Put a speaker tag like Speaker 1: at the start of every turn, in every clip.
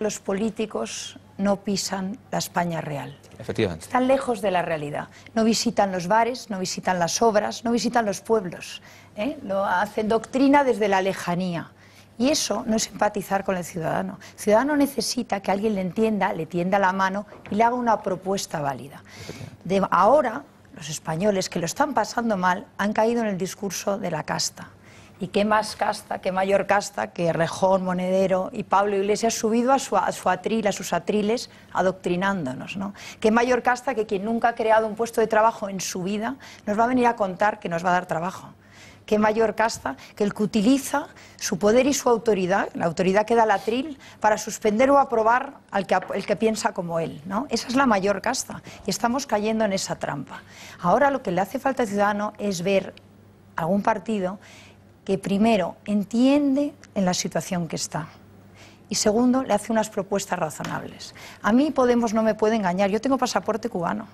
Speaker 1: los políticos no pisan la España real. Efectivamente. Están lejos de la realidad. No visitan los bares, no visitan las obras, no visitan los pueblos. ¿eh? Lo hacen doctrina desde la lejanía. Y eso no es empatizar con el ciudadano. El ciudadano necesita que alguien le entienda, le tienda la mano y le haga una propuesta válida. ahora, los españoles que lo están pasando mal han caído en el discurso de la casta. Y qué más casta, qué mayor casta que Rejón, Monedero y Pablo Iglesias subido a su, a su atril, a sus atriles, adoctrinándonos. ¿no? Qué mayor casta que quien nunca ha creado un puesto de trabajo en su vida nos va a venir a contar que nos va a dar trabajo qué mayor casta que el que utiliza su poder y su autoridad, la autoridad que da la atril para suspender o aprobar al que, el que piensa como él. ¿no? Esa es la mayor casta y estamos cayendo en esa trampa. Ahora lo que le hace falta al ciudadano es ver algún partido que primero entiende en la situación que está y segundo le hace unas propuestas razonables. A mí Podemos no me puede engañar, yo tengo pasaporte cubano.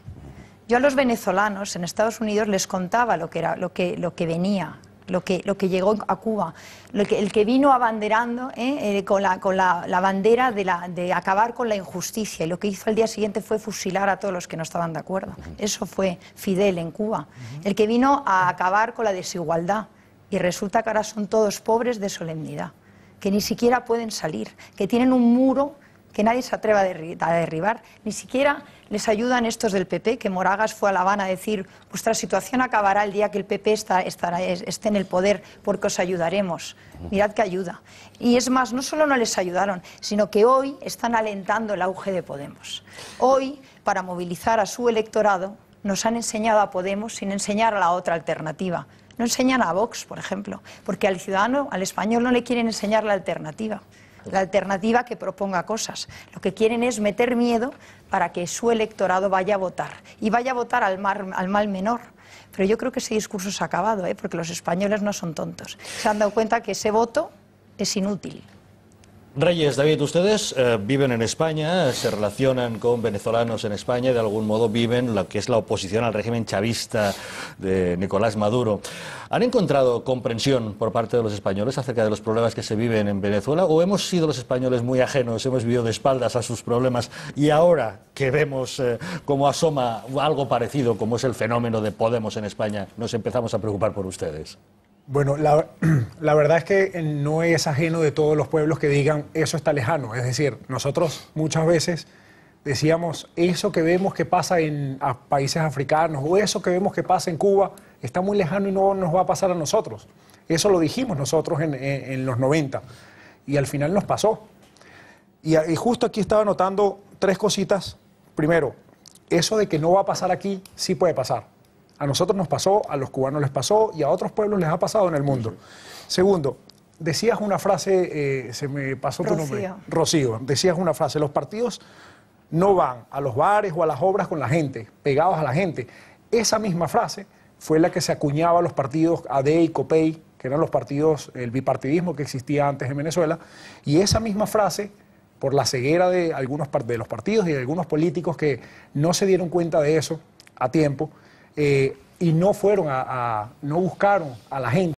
Speaker 1: Yo a los venezolanos en Estados Unidos les contaba lo que, era, lo que, lo que venía, lo que, lo que, llegó a Cuba, lo que, el que vino abanderando ¿eh? Eh, con, la, bandera de, de, acabar con la injusticia. Y lo que hizo al día siguiente fue fusilar a todos los que no estaban de acuerdo. Eso fue Fidel en Cuba, el que vino a acabar con la desigualdad y resulta que ahora son todos pobres de solemnidad, que ni siquiera pueden salir, que tienen un muro que nadie se atreva a derribar, ni siquiera les ayudan estos del PP, que Moragas fue a La Habana a decir, vuestra situación acabará el día que el PP esté en el poder, porque os ayudaremos. Mirad que ayuda. Y es más, no solo no les ayudaron, sino que hoy están alentando el auge de Podemos. Hoy, para movilizar a su electorado, nos han enseñado a Podemos sin enseñar a la otra alternativa, no enseñan a Vox, por ejemplo, porque al ciudadano, al español, no le quieren enseñar la alternativa la alternativa que proponga cosas. Lo que quieren es meter miedo para que su electorado vaya a votar y vaya a votar al, al mal menor. Pero yo creo que ese discurso se ha acabado, ¿eh? porque los españoles no son tontos. Se han dado cuenta que ese voto es inútil.
Speaker 2: Reyes, David, ustedes eh, viven en España, se relacionan con venezolanos en España y de algún modo viven lo que es la oposición al régimen chavista de Nicolás Maduro. ¿Han encontrado comprensión por parte de los españoles acerca de los problemas que se viven en Venezuela o hemos sido los españoles muy ajenos, hemos vivido de espaldas a sus problemas y ahora que vemos eh, cómo asoma algo parecido como es el fenómeno de Podemos en España, nos empezamos a preocupar por ustedes? Bueno,
Speaker 3: la, verdad es que no es ajeno de todos los pueblos que digan eso está lejano. Es decir, nosotros muchas veces decíamos eso que vemos que pasa en países africanos o eso que vemos que pasa en Cuba está muy lejano y no nos va a pasar a nosotros. Eso lo dijimos nosotros en, los 90 y al final nos pasó. Y, y justo aquí estaba notando tres cositas. Primero, eso de que no va a pasar aquí sí puede pasar. A nosotros nos pasó, a los cubanos les pasó y a otros pueblos les ha pasado en el mundo. Segundo, decías una frase, eh, se me pasó tu nombre. Rocío, decías una frase, los partidos no van a los bares o a las obras con la gente, pegados a la gente. Esa misma frase fue la que se acuñaba a los partidos Ade y COPEI, que eran los partidos, el bipartidismo que existía antes en Venezuela, y esa misma frase, por la ceguera de algunos de los partidos y de algunos políticos que no se dieron cuenta de eso a tiempo, eh, y no fueron a, a, no buscaron a la gente.